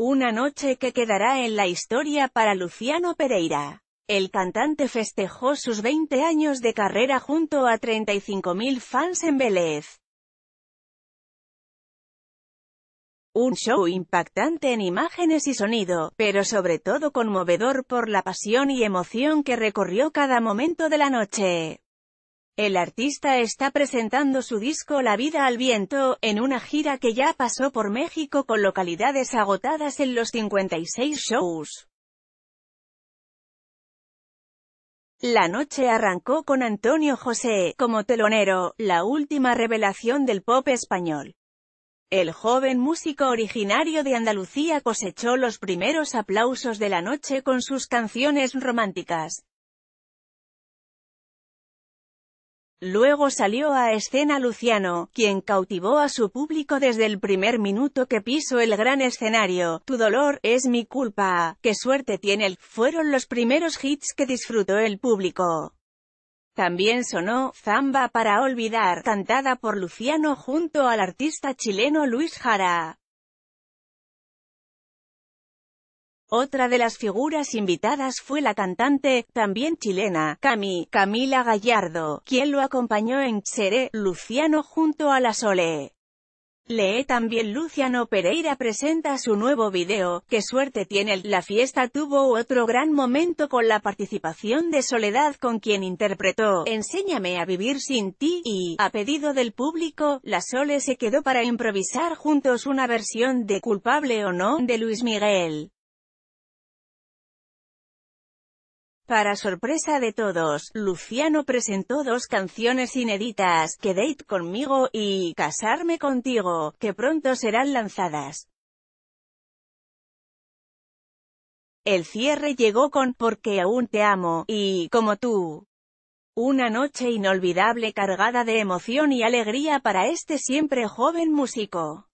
Una noche que quedará en la historia para Luciano Pereira. El cantante festejó sus 20 años de carrera junto a 35.000 fans en Vélez. Un show impactante en imágenes y sonido, pero sobre todo conmovedor por la pasión y emoción que recorrió cada momento de la noche. El artista está presentando su disco La vida al viento, en una gira que ya pasó por México con localidades agotadas en los 56 shows. La noche arrancó con Antonio José, como telonero, la última revelación del pop español. El joven músico originario de Andalucía cosechó los primeros aplausos de la noche con sus canciones románticas, Luego salió a escena Luciano, quien cautivó a su público desde el primer minuto que piso el gran escenario. Tu dolor es mi culpa, qué suerte tiene el... fueron los primeros hits que disfrutó el público. También sonó Zamba para olvidar, cantada por Luciano junto al artista chileno Luis Jara. Otra de las figuras invitadas fue la cantante, también chilena, Cami, Camila Gallardo, quien lo acompañó en Seré, Luciano junto a la Sole. Lee también Luciano Pereira presenta su nuevo video, Qué suerte tiene el... La fiesta tuvo otro gran momento con la participación de Soledad con quien interpretó Enséñame a vivir sin ti y, a pedido del público, la Sole se quedó para improvisar juntos una versión de Culpable o no, de Luis Miguel. Para sorpresa de todos, Luciano presentó dos canciones inéditas, Que Date Conmigo y Casarme Contigo, que pronto serán lanzadas. El cierre llegó con Porque aún te amo y Como tú. Una noche inolvidable cargada de emoción y alegría para este siempre joven músico.